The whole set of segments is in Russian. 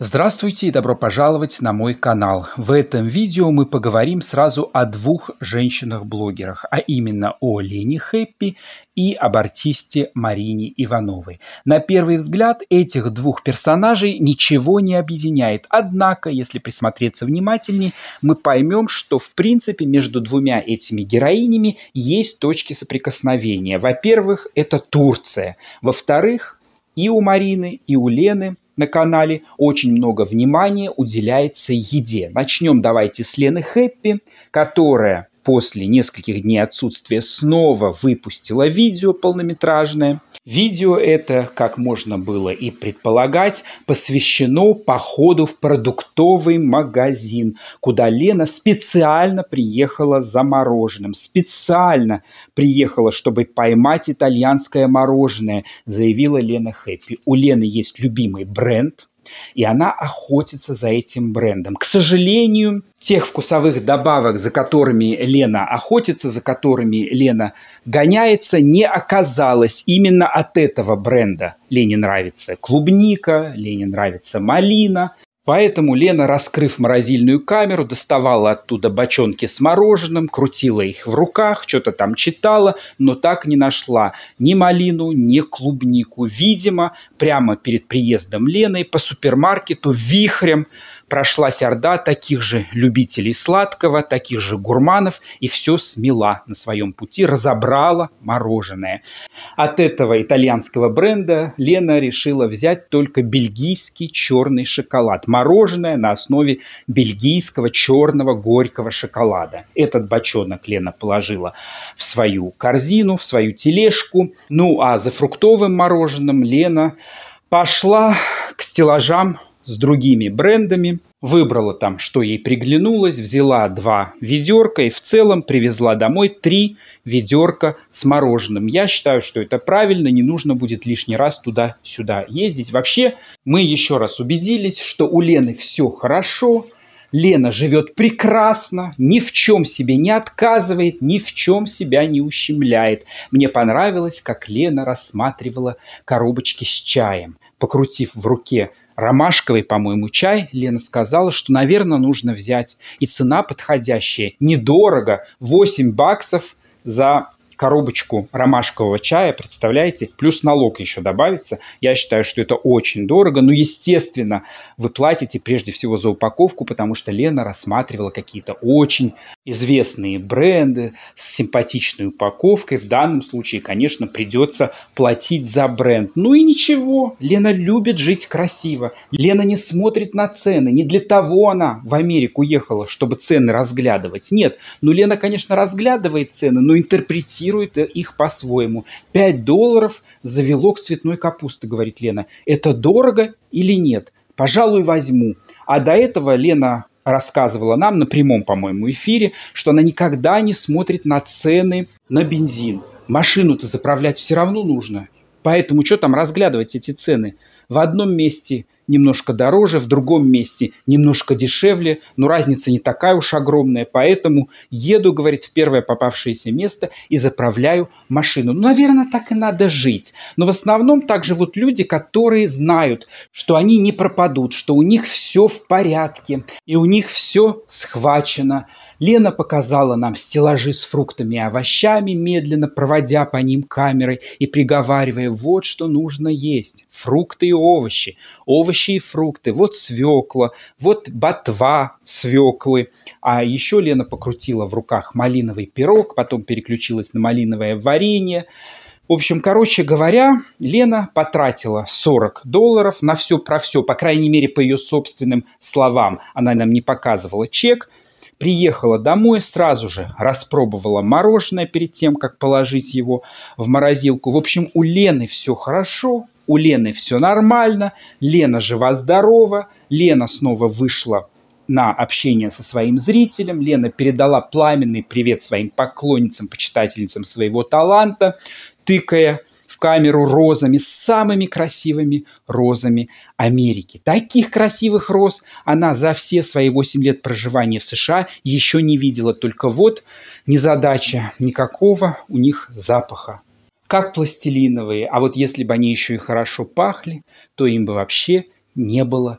Здравствуйте и добро пожаловать на мой канал. В этом видео мы поговорим сразу о двух женщинах-блогерах, а именно о Лене Хэппи и об артисте Марине Ивановой. На первый взгляд этих двух персонажей ничего не объединяет. Однако, если присмотреться внимательнее, мы поймем, что в принципе между двумя этими героинями есть точки соприкосновения. Во-первых, это Турция. Во-вторых, и у Марины, и у Лены – на канале. Очень много внимания уделяется еде. Начнем давайте с Лены Хэппи, которая после нескольких дней отсутствия снова выпустила видео полнометражное. Видео это, как можно было и предполагать, посвящено походу в продуктовый магазин, куда Лена специально приехала за мороженым. Специально приехала, чтобы поймать итальянское мороженое, заявила Лена Хэппи. У Лены есть любимый бренд – и она охотится за этим брендом. К сожалению, тех вкусовых добавок, за которыми Лена охотится, за которыми Лена гоняется, не оказалось именно от этого бренда. Лене нравится клубника, Лене нравится малина, Поэтому Лена, раскрыв морозильную камеру, доставала оттуда бочонки с мороженым, крутила их в руках, что-то там читала, но так не нашла ни малину, ни клубнику. Видимо, прямо перед приездом Лены по супермаркету вихрем прошлась орда таких же любителей сладкого, таких же гурманов, и все смела на своем пути, разобрала мороженое. От этого итальянского бренда Лена решила взять только бельгийский черный шоколад. Мороженое на основе бельгийского черного горького шоколада. Этот бочонок Лена положила в свою корзину, в свою тележку. Ну а за фруктовым мороженым Лена пошла к стеллажам с другими брендами, выбрала там, что ей приглянулось, взяла два ведерка и в целом привезла домой три ведерка с мороженым. Я считаю, что это правильно, не нужно будет лишний раз туда-сюда ездить. Вообще, мы еще раз убедились, что у Лены все хорошо, Лена живет прекрасно, ни в чем себе не отказывает, ни в чем себя не ущемляет. Мне понравилось, как Лена рассматривала коробочки с чаем, покрутив в руке ромашковый, по-моему, чай, Лена сказала, что, наверное, нужно взять. И цена подходящая, недорого, 8 баксов за коробочку ромашкового чая, представляете, плюс налог еще добавится. Я считаю, что это очень дорого, но, естественно, вы платите прежде всего за упаковку, потому что Лена рассматривала какие-то очень известные бренды с симпатичной упаковкой. В данном случае, конечно, придется платить за бренд. Ну и ничего, Лена любит жить красиво. Лена не смотрит на цены. Не для того она в Америку ехала, чтобы цены разглядывать. Нет, ну Лена, конечно, разглядывает цены, но интерпретирует их по-своему. 5 долларов за вилок цветной капусты, говорит Лена. Это дорого или нет? Пожалуй, возьму. А до этого Лена рассказывала нам на прямом, по-моему, эфире, что она никогда не смотрит на цены на бензин. Машину-то заправлять все равно нужно. Поэтому что там разглядывать эти цены? В одном месте немножко дороже, в другом месте немножко дешевле, но разница не такая уж огромная, поэтому еду, говорит, в первое попавшееся место и заправляю машину. Ну, наверное, так и надо жить. Но в основном так живут люди, которые знают, что они не пропадут, что у них все в порядке, и у них все схвачено – Лена показала нам стеллажи с фруктами и овощами, медленно проводя по ним камерой и приговаривая, вот что нужно есть. Фрукты и овощи, овощи и фрукты, вот свекла, вот ботва свеклы. А еще Лена покрутила в руках малиновый пирог, потом переключилась на малиновое варенье. В общем, короче говоря, Лена потратила 40 долларов на все про все, по крайней мере, по ее собственным словам. Она нам не показывала чек – Приехала домой сразу же, распробовала мороженое перед тем, как положить его в морозилку. В общем, у Лены все хорошо, у Лены все нормально, Лена жива-здорова, Лена снова вышла на общение со своим зрителем. Лена передала пламенный привет своим поклонницам, почитательницам своего таланта, тыкая в камеру розами, самыми красивыми розами Америки. Таких красивых роз она за все свои 8 лет проживания в США еще не видела. Только вот незадача никакого у них запаха. Как пластилиновые, а вот если бы они еще и хорошо пахли, то им бы вообще не было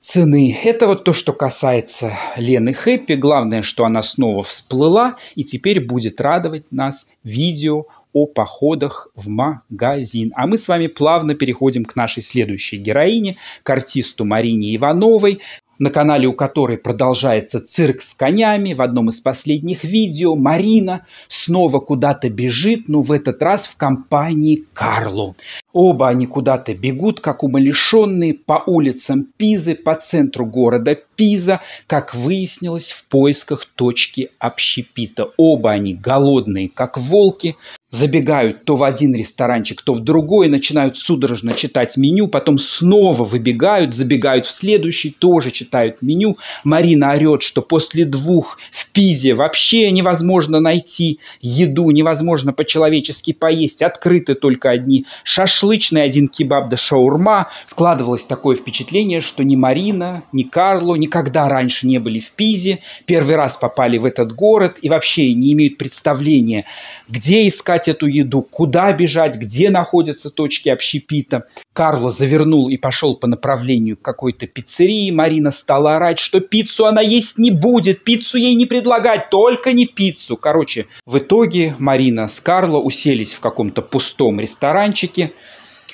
цены. Это вот то, что касается Лены Хэппи. Главное, что она снова всплыла и теперь будет радовать нас видео о походах в магазин. А мы с вами плавно переходим к нашей следующей героине, к артисту Марине Ивановой, на канале у которой продолжается цирк с конями. В одном из последних видео Марина снова куда-то бежит, но в этот раз в компании Карлу. Оба они куда-то бегут, как умалишенные, по улицам Пизы, по центру города Пиза, как выяснилось, в поисках точки общепита. Оба они голодные, как волки, забегают то в один ресторанчик, то в другой, начинают судорожно читать меню, потом снова выбегают, забегают в следующий, тоже читают меню. Марина орет, что после двух в Пизе вообще невозможно найти еду, невозможно по-человечески поесть, открыты только одни шашлычные, один кебаб да шаурма. Складывалось такое впечатление, что ни Марина, ни Карло никогда раньше не были в Пизе, первый раз попали в этот город и вообще не имеют представления, где искать искать эту еду, куда бежать, где находятся точки общепита. Карло завернул и пошел по направлению к какой-то пиццерии. Марина стала орать, что пиццу она есть не будет, пиццу ей не предлагать, только не пиццу. Короче, в итоге Марина с Карло уселись в каком-то пустом ресторанчике,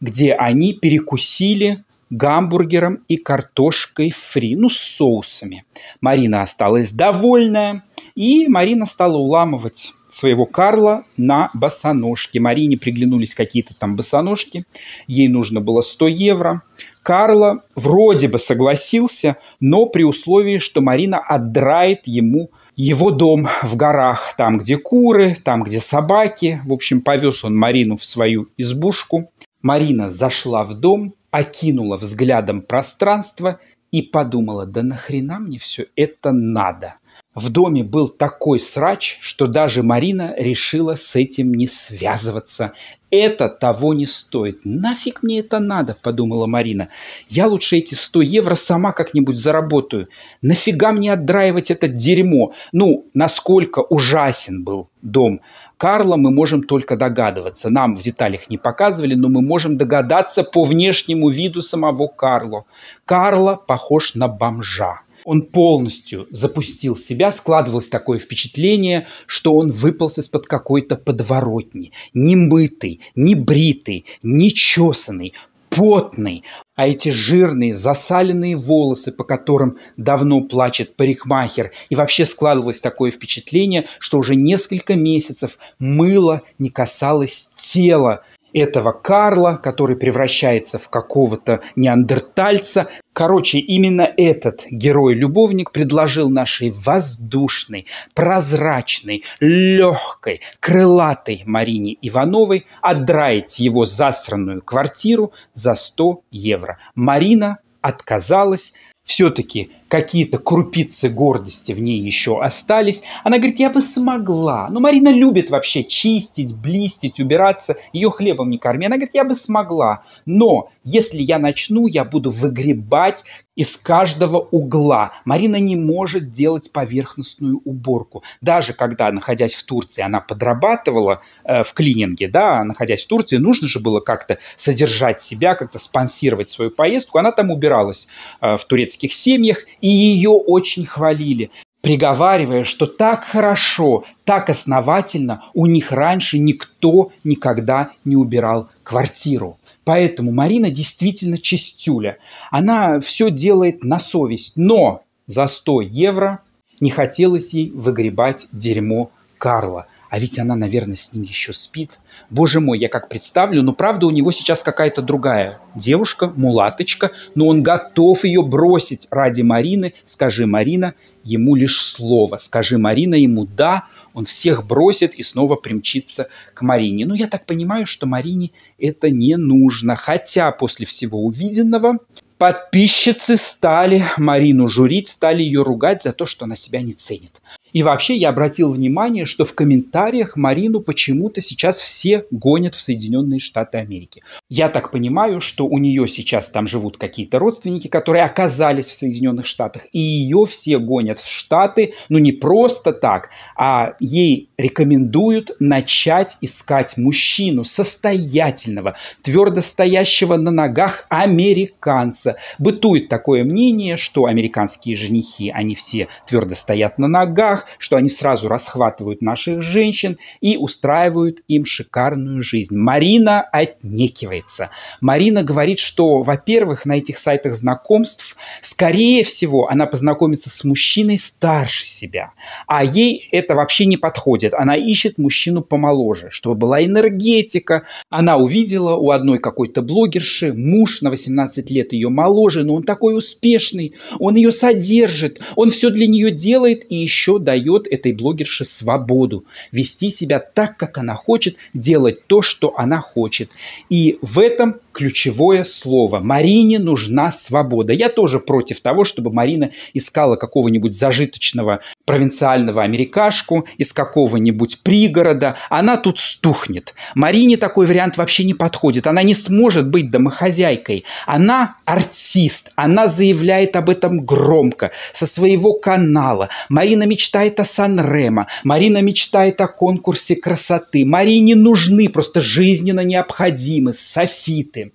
где они перекусили гамбургером и картошкой фри, ну, с соусами. Марина осталась довольная, и Марина стала уламывать своего Карла на босоножки. Марине приглянулись какие-то там босоножки. Ей нужно было 100 евро. Карла вроде бы согласился, но при условии, что Марина отдрает ему его дом в горах, там, где куры, там, где собаки. В общем, повез он Марину в свою избушку. Марина зашла в дом, окинула взглядом пространство и подумала, да нахрена мне все это надо? В доме был такой срач, что даже Марина решила с этим не связываться. Это того не стоит. Нафиг мне это надо, подумала Марина. Я лучше эти 100 евро сама как-нибудь заработаю. Нафига мне отдраивать это дерьмо? Ну, насколько ужасен был дом Карла, мы можем только догадываться. Нам в деталях не показывали, но мы можем догадаться по внешнему виду самого Карла. Карла похож на бомжа он полностью запустил себя, складывалось такое впечатление, что он выпался из-под какой-то подворотни, не не мытый, бритый, не чесанный, потный, а эти жирные, засаленные волосы, по которым давно плачет парикмахер. И вообще складывалось такое впечатление, что уже несколько месяцев мыло не касалось тела этого Карла, который превращается в какого-то неандертальца. Короче, именно этот герой-любовник предложил нашей воздушной, прозрачной, легкой, крылатой Марине Ивановой отдраить его засранную квартиру за 100 евро. Марина отказалась, все-таки какие-то крупицы гордости в ней еще остались. Она говорит, я бы смогла. Ну, Марина любит вообще чистить, блистить, убираться. Ее хлебом не корми. Она говорит, я бы смогла. Но если я начну, я буду выгребать из каждого угла. Марина не может делать поверхностную уборку. Даже когда, находясь в Турции, она подрабатывала э, в клининге, да, находясь в Турции, нужно же было как-то содержать себя, как-то спонсировать свою поездку. Она там убиралась э, в турецких семьях, и ее очень хвалили приговаривая, что так хорошо, так основательно у них раньше никто никогда не убирал квартиру. Поэтому Марина действительно чистюля. Она все делает на совесть. Но за 100 евро не хотелось ей выгребать дерьмо Карла. А ведь она, наверное, с ним еще спит. Боже мой, я как представлю, но правда у него сейчас какая-то другая девушка, мулаточка, но он готов ее бросить ради Марины. Скажи, Марина, ему лишь слово. Скажи, Марина, ему да, он всех бросит и снова примчится к Марине. Но ну, я так понимаю, что Марине это не нужно. Хотя после всего увиденного подписчицы стали Марину журить, стали ее ругать за то, что она себя не ценит. И вообще я обратил внимание, что в комментариях Марину почему-то сейчас все гонят в Соединенные Штаты Америки. Я так понимаю, что у нее сейчас там живут какие-то родственники, которые оказались в Соединенных Штатах, и ее все гонят в Штаты, ну не просто так, а ей рекомендуют начать искать мужчину состоятельного, твердо стоящего на ногах американца. Бытует такое мнение, что американские женихи, они все твердо стоят на ногах, что они сразу расхватывают наших женщин и устраивают им шикарную жизнь. Марина отнекивается. Марина говорит, что, во-первых, на этих сайтах знакомств, скорее всего, она познакомится с мужчиной старше себя, а ей это вообще не подходит. Она ищет мужчину помоложе, чтобы была энергетика. Она увидела у одной какой-то блогерши муж на 18 лет ее моложе, но он такой успешный, он ее содержит, он все для нее делает и еще дает этой блогерше свободу вести себя так, как она хочет, делать то, что она хочет. И в этом ключевое слово. Марине нужна свобода. Я тоже против того, чтобы Марина искала какого-нибудь зажиточного провинциального америкашку из какого-нибудь пригорода. Она тут стухнет. Марине такой вариант вообще не подходит. Она не сможет быть домохозяйкой. Она артист. Она заявляет об этом громко со своего канала. Марина мечтает о Сан-Ремо. Марина мечтает о конкурсе красоты. Марине нужны просто жизненно необходимы софиты,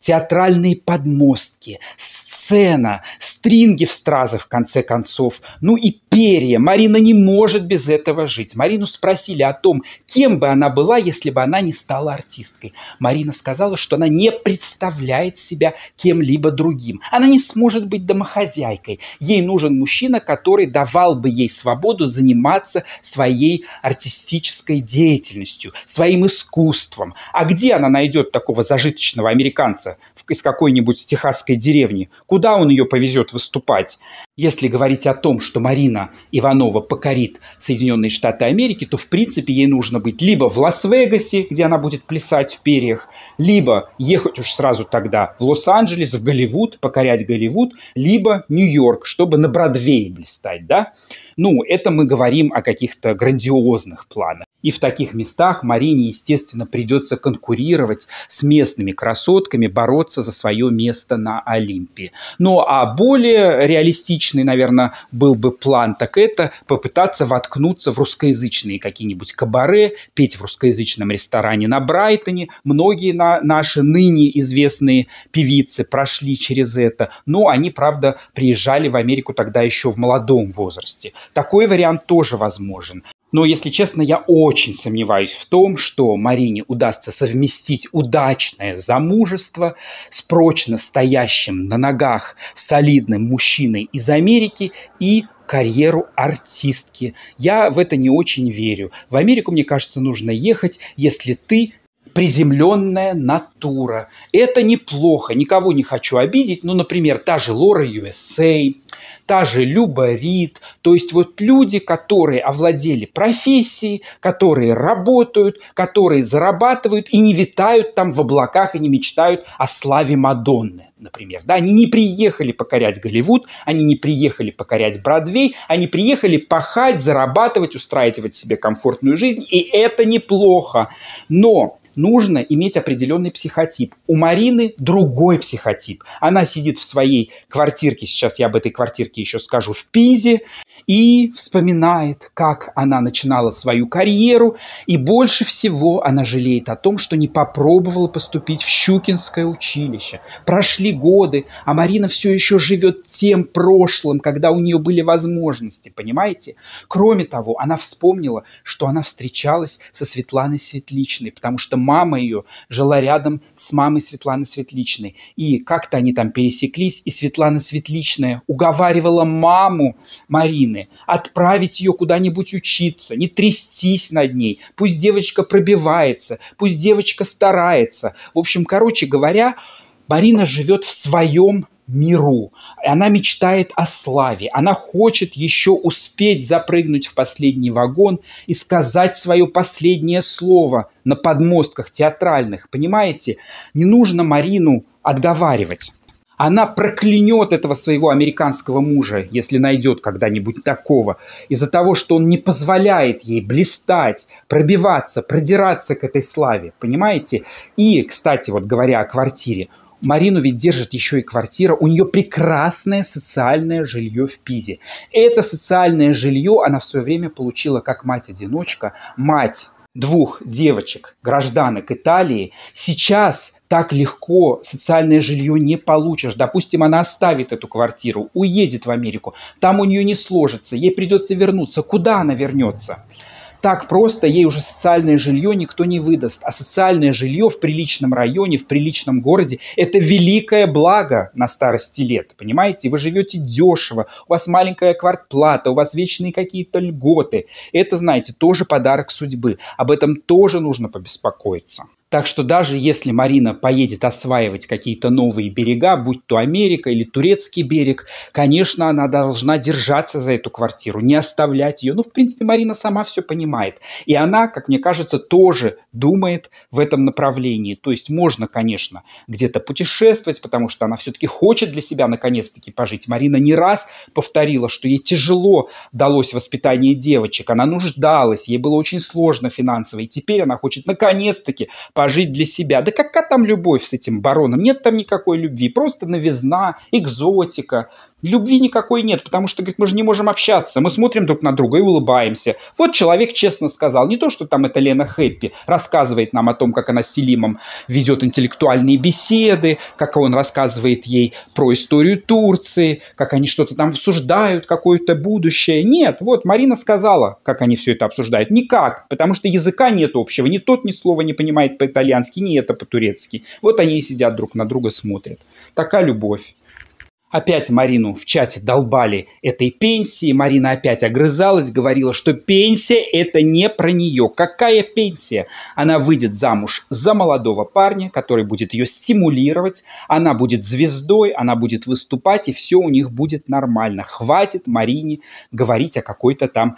театральные подмостки, сцена, стринги в стразах, в конце концов, ну и перья. Марина не может без этого жить. Марину спросили о том, кем бы она была, если бы она не стала артисткой. Марина сказала, что она не представляет себя кем-либо другим. Она не сможет быть домохозяйкой. Ей нужен мужчина, который давал бы ей свободу заниматься своей артистической деятельностью, своим искусством. А где она найдет такого зажиточного американца из какой-нибудь техасской деревни? Куда куда он ее повезет выступать если говорить о том, что Марина Иванова покорит Соединенные Штаты Америки, то, в принципе, ей нужно быть либо в Лас-Вегасе, где она будет плясать в перьях, либо ехать уж сразу тогда в Лос-Анджелес, в Голливуд, покорять Голливуд, либо Нью-Йорк, чтобы на Бродвее блистать, да? Ну, это мы говорим о каких-то грандиозных планах. И в таких местах Марине, естественно, придется конкурировать с местными красотками, бороться за свое место на Олимпе. Ну, а более реалистично личный, наверное, был бы план, так это попытаться воткнуться в русскоязычные какие-нибудь кабаре, петь в русскоязычном ресторане на Брайтоне. Многие на, наши ныне известные певицы прошли через это, но они, правда, приезжали в Америку тогда еще в молодом возрасте. Такой вариант тоже возможен. Но, если честно, я очень сомневаюсь в том, что Марине удастся совместить удачное замужество с прочно стоящим на ногах солидным мужчиной из Америки и карьеру артистки. Я в это не очень верю. В Америку, мне кажется, нужно ехать, если ты приземленная натура. Это неплохо, никого не хочу обидеть, но, ну, например, та же Лора USA, та же Люба Рид, то есть вот люди, которые овладели профессией, которые работают, которые зарабатывают и не витают там в облаках и не мечтают о славе Мадонны, например. Да, они не приехали покорять Голливуд, они не приехали покорять Бродвей, они приехали пахать, зарабатывать, устраивать себе комфортную жизнь, и это неплохо. Но нужно иметь определенный психотип. У Марины другой психотип. Она сидит в своей квартирке, сейчас я об этой квартирке еще скажу, в Пизе, и вспоминает, как она начинала свою карьеру, и больше всего она жалеет о том, что не попробовала поступить в Щукинское училище. Прошли годы, а Марина все еще живет тем прошлым, когда у нее были возможности, понимаете? Кроме того, она вспомнила, что она встречалась со Светланой Светличной, потому что мама ее жила рядом с мамой Светланы Светличной. И как-то они там пересеклись, и Светлана Светличная уговаривала маму Марины Украины, отправить ее куда-нибудь учиться, не трястись над ней, пусть девочка пробивается, пусть девочка старается. В общем, короче говоря, Марина живет в своем миру. Она мечтает о славе. Она хочет еще успеть запрыгнуть в последний вагон и сказать свое последнее слово на подмостках театральных. Понимаете, не нужно Марину отговаривать. Она проклянет этого своего американского мужа, если найдет когда-нибудь такого, из-за того, что он не позволяет ей блистать, пробиваться, продираться к этой славе, понимаете? И, кстати, вот говоря о квартире, Марину ведь держит еще и квартира. У нее прекрасное социальное жилье в Пизе. Это социальное жилье она в свое время получила как мать-одиночка, мать двух девочек, гражданок Италии, сейчас так легко социальное жилье не получишь. Допустим, она оставит эту квартиру, уедет в Америку, там у нее не сложится, ей придется вернуться. Куда она вернется? так просто ей уже социальное жилье никто не выдаст. А социальное жилье в приличном районе, в приличном городе – это великое благо на старости лет, понимаете? Вы живете дешево, у вас маленькая квартплата, у вас вечные какие-то льготы. Это, знаете, тоже подарок судьбы. Об этом тоже нужно побеспокоиться. Так что даже если Марина поедет осваивать какие-то новые берега, будь то Америка или турецкий берег, конечно, она должна держаться за эту квартиру, не оставлять ее. Ну, в принципе, Марина сама все понимает. И она, как мне кажется, тоже думает в этом направлении. То есть можно, конечно, где-то путешествовать, потому что она все-таки хочет для себя наконец-таки пожить. Марина не раз повторила, что ей тяжело далось воспитание девочек, она нуждалась, ей было очень сложно финансово, и теперь она хочет наконец-таки пожить для себя. Да какая там любовь с этим бароном? Нет там никакой любви, просто новизна, экзотика. Любви никакой нет, потому что, говорит, мы же не можем общаться, мы смотрим друг на друга и улыбаемся. Вот человек честно сказал, не то, что там это Лена Хэппи рассказывает нам о том, как она с Селимом ведет интеллектуальные беседы, как он рассказывает ей про историю Турции, как они что-то там обсуждают, какое-то будущее. Нет, вот Марина сказала, как они все это обсуждают. Никак, потому что языка нет общего, ни тот ни слова не понимает по-итальянски, не это по-турецки. Вот они и сидят друг на друга, смотрят. Такая любовь. Опять Марину в чате долбали этой пенсии. Марина опять огрызалась, говорила, что пенсия – это не про нее. Какая пенсия? Она выйдет замуж за молодого парня, который будет ее стимулировать. Она будет звездой, она будет выступать, и все у них будет нормально. Хватит Марине говорить о какой-то там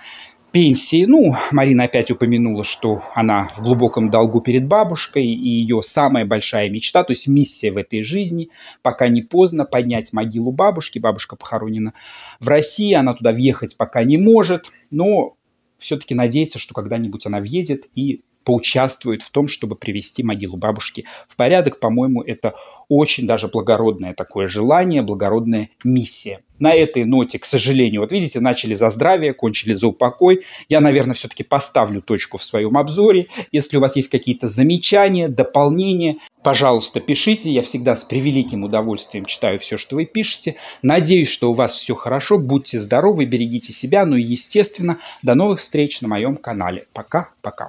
пенсии. Ну, Марина опять упомянула, что она в глубоком долгу перед бабушкой, и ее самая большая мечта, то есть миссия в этой жизни, пока не поздно, поднять могилу бабушки. Бабушка похоронена в России, она туда въехать пока не может, но все-таки надеется, что когда-нибудь она въедет и поучаствует в том, чтобы привести могилу бабушки в порядок. По-моему, это очень даже благородное такое желание, благородная миссия. На этой ноте, к сожалению, вот видите, начали за здравие, кончили за упокой. Я, наверное, все-таки поставлю точку в своем обзоре. Если у вас есть какие-то замечания, дополнения, пожалуйста, пишите. Я всегда с превеликим удовольствием читаю все, что вы пишете. Надеюсь, что у вас все хорошо. Будьте здоровы, берегите себя. Ну и, естественно, до новых встреч на моем канале. Пока-пока.